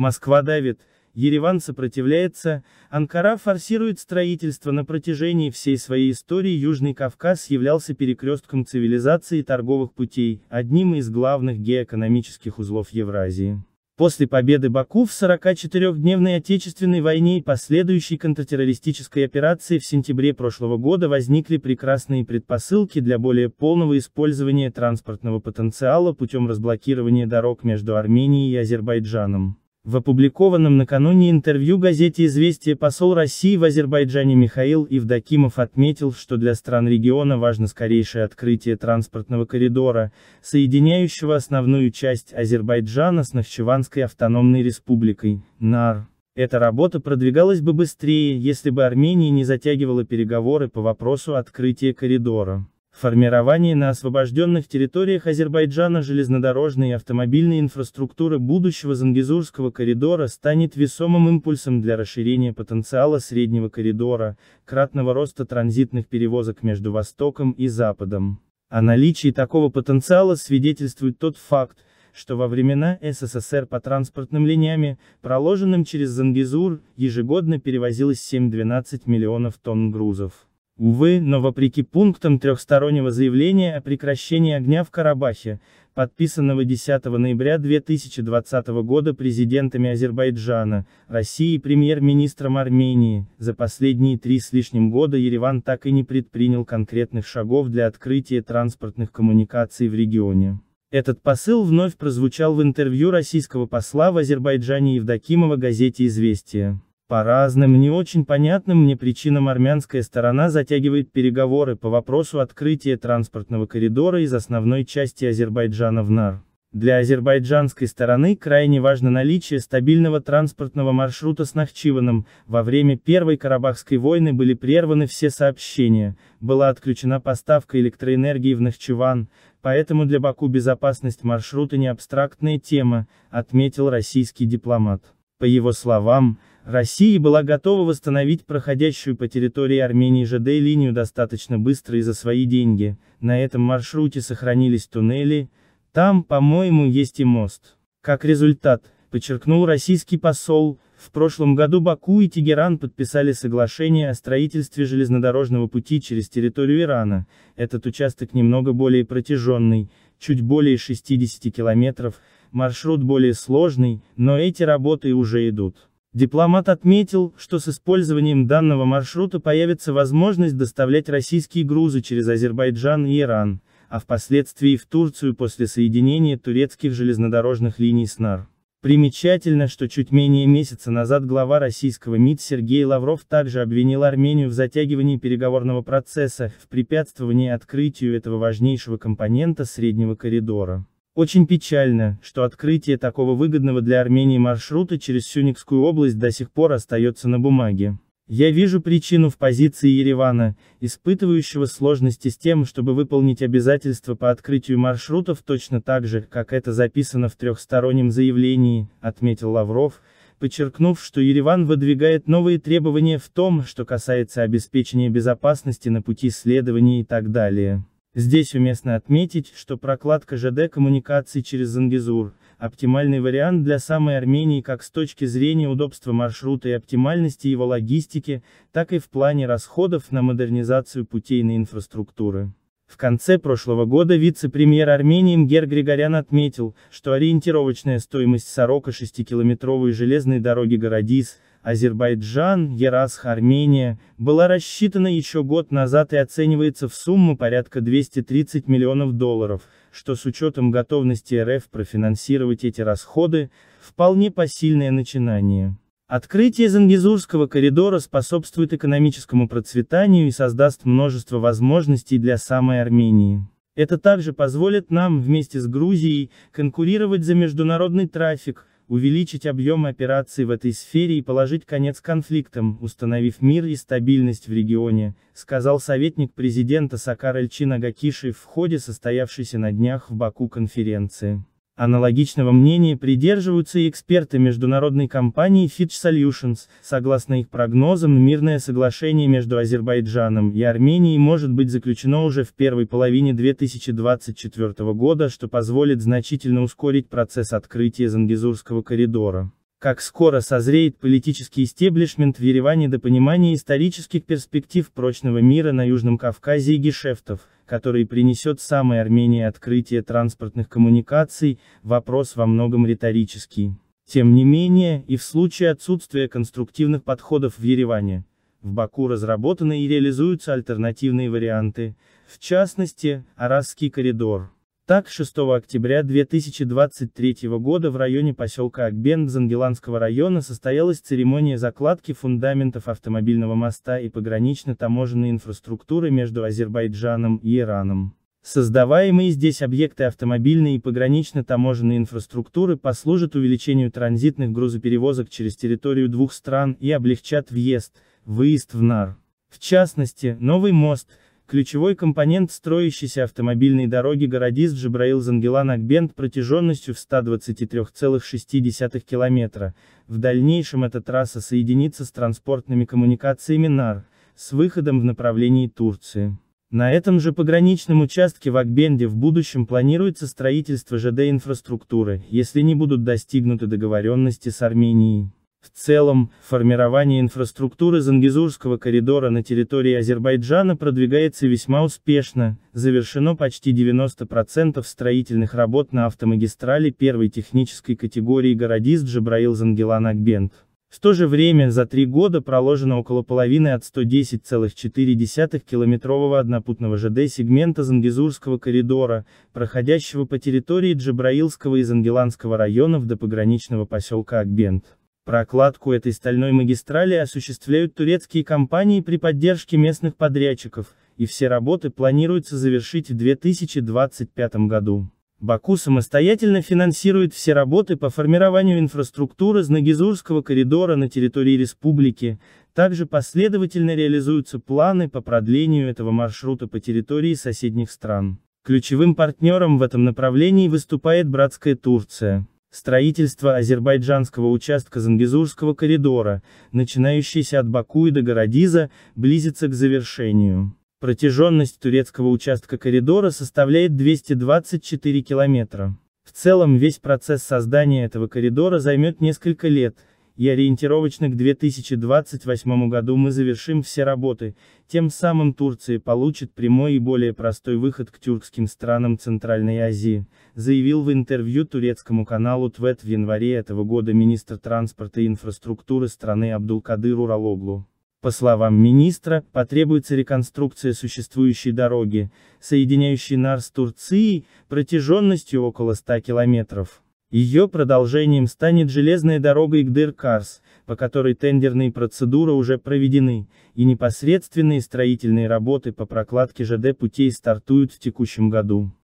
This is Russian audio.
Москва давит, Ереван сопротивляется, Анкара форсирует строительство на протяжении всей своей истории Южный Кавказ являлся перекрестком цивилизации и торговых путей, одним из главных геоэкономических узлов Евразии. После победы Баку в 44-дневной Отечественной войне и последующей контртеррористической операции в сентябре прошлого года возникли прекрасные предпосылки для более полного использования транспортного потенциала путем разблокирования дорог между Арменией и Азербайджаном. В опубликованном накануне интервью газете «Известия» посол России в Азербайджане Михаил Евдокимов отметил, что для стран региона важно скорейшее открытие транспортного коридора, соединяющего основную часть Азербайджана с Нахчеванской автономной республикой, НАР. Эта работа продвигалась бы быстрее, если бы Армения не затягивала переговоры по вопросу открытия коридора. Формирование на освобожденных территориях Азербайджана железнодорожной и автомобильной инфраструктуры будущего Зангизурского коридора станет весомым импульсом для расширения потенциала среднего коридора, кратного роста транзитных перевозок между Востоком и Западом. О наличии такого потенциала свидетельствует тот факт, что во времена СССР по транспортным линиям, проложенным через Зангизур, ежегодно перевозилось 7-12 миллионов тонн грузов. Увы, но вопреки пунктам трехстороннего заявления о прекращении огня в Карабахе, подписанного 10 ноября 2020 года президентами Азербайджана, России и премьер-министром Армении, за последние три с лишним года Ереван так и не предпринял конкретных шагов для открытия транспортных коммуникаций в регионе. Этот посыл вновь прозвучал в интервью российского посла в Азербайджане Евдокимова газете «Известия». По разным не очень понятным мне причинам армянская сторона затягивает переговоры по вопросу открытия транспортного коридора из основной части Азербайджана в НАР. Для азербайджанской стороны крайне важно наличие стабильного транспортного маршрута с Нахчиваном, во время Первой Карабахской войны были прерваны все сообщения, была отключена поставка электроэнергии в Нахчиван, поэтому для Баку безопасность маршрута не абстрактная тема, отметил российский дипломат. По его словам, Россия была готова восстановить проходящую по территории Армении ЖД линию достаточно быстро и за свои деньги, на этом маршруте сохранились туннели, там, по-моему, есть и мост. Как результат, подчеркнул российский посол, в прошлом году Баку и Тегеран подписали соглашение о строительстве железнодорожного пути через территорию Ирана, этот участок немного более протяженный, чуть более 60 километров, маршрут более сложный, но эти работы уже идут. Дипломат отметил, что с использованием данного маршрута появится возможность доставлять российские грузы через Азербайджан и Иран, а впоследствии в Турцию после соединения турецких железнодорожных линий с НАР. Примечательно, что чуть менее месяца назад глава российского МИД Сергей Лавров также обвинил Армению в затягивании переговорного процесса, в препятствовании открытию этого важнейшего компонента Среднего коридора. Очень печально, что открытие такого выгодного для Армении маршрута через Сюникскую область до сих пор остается на бумаге. Я вижу причину в позиции Еревана, испытывающего сложности с тем, чтобы выполнить обязательства по открытию маршрутов точно так же, как это записано в трехстороннем заявлении, отметил Лавров, подчеркнув, что Ереван выдвигает новые требования в том, что касается обеспечения безопасности на пути следования и так далее. Здесь уместно отметить, что прокладка ЖД коммуникаций через Зангизур – оптимальный вариант для самой Армении как с точки зрения удобства маршрута и оптимальности его логистики, так и в плане расходов на модернизацию путейной инфраструктуры. В конце прошлого года вице-премьер Армении Мгер Григорян отметил, что ориентировочная стоимость 46-километровой железной дороги Городис – Азербайджан, Ярас, Армения, была рассчитана еще год назад и оценивается в сумму порядка 230 миллионов долларов, что с учетом готовности РФ профинансировать эти расходы, вполне посильное начинание. Открытие Зангизурского коридора способствует экономическому процветанию и создаст множество возможностей для самой Армении. Это также позволит нам, вместе с Грузией, конкурировать за международный трафик, увеличить объем операций в этой сфере и положить конец конфликтам, установив мир и стабильность в регионе, сказал советник президента Сакар Эльчин Агакиши в ходе состоявшейся на днях в Баку конференции. Аналогичного мнения придерживаются и эксперты международной компании Fitch Solutions. Согласно их прогнозам, мирное соглашение между Азербайджаном и Арменией может быть заключено уже в первой половине 2024 года, что позволит значительно ускорить процесс открытия Зангизурского коридора. Как скоро созреет политический истеблишмент в Ереване до понимания исторических перспектив прочного мира на Южном Кавказе и гешефтов, который принесет самой Армении открытие транспортных коммуникаций, вопрос во многом риторический. Тем не менее, и в случае отсутствия конструктивных подходов в Ереване, в Баку разработаны и реализуются альтернативные варианты, в частности, Арасский коридор. Так, 6 октября 2023 года в районе поселка Акбен Зангеланского района состоялась церемония закладки фундаментов автомобильного моста и погранично-таможенной инфраструктуры между Азербайджаном и Ираном. Создаваемые здесь объекты автомобильной и погранично-таможенной инфраструктуры послужат увеличению транзитных грузоперевозок через территорию двух стран и облегчат въезд, выезд в НАР. В частности, новый мост, Ключевой компонент строящейся автомобильной дороги городист Джабраил Зангелан Акбент протяженностью в 123,6 километра, в дальнейшем эта трасса соединится с транспортными коммуникациями НАР, с выходом в направлении Турции. На этом же пограничном участке в Акбенде в будущем планируется строительство ЖД-инфраструктуры, если не будут достигнуты договоренности с Арменией. В целом, формирование инфраструктуры Зангизурского коридора на территории Азербайджана продвигается весьма успешно, завершено почти 90% строительных работ на автомагистрали первой технической категории городист Джабраил Зангелан Акбент. В то же время за три года проложено около половины от 110,4 километрового однопутного ЖД сегмента Зангизурского коридора, проходящего по территории Джабраилского и Зангеланского районов до пограничного поселка Акбент. Прокладку этой стальной магистрали осуществляют турецкие компании при поддержке местных подрядчиков, и все работы планируется завершить в 2025 году. Баку самостоятельно финансирует все работы по формированию инфраструктуры Знагизурского коридора на территории республики, также последовательно реализуются планы по продлению этого маршрута по территории соседних стран. Ключевым партнером в этом направлении выступает братская Турция. Строительство азербайджанского участка Зангизурского коридора, начинающийся от Баку и до Городиза, близится к завершению. Протяженность турецкого участка коридора составляет 224 километра. В целом весь процесс создания этого коридора займет несколько лет – и ориентировочно к 2028 году мы завершим все работы, тем самым Турция получит прямой и более простой выход к тюркским странам Центральной Азии, заявил в интервью турецкому каналу ТВЭТ в январе этого года министр транспорта и инфраструктуры страны Абдулкадыр Уралоглу. По словам министра, потребуется реконструкция существующей дороги, соединяющей Нар с Турцией, протяженностью около 100 километров. Ее продолжением станет железная дорога Игдыр-Карс, по которой тендерные процедуры уже проведены, и непосредственные строительные работы по прокладке ЖД путей стартуют в текущем году.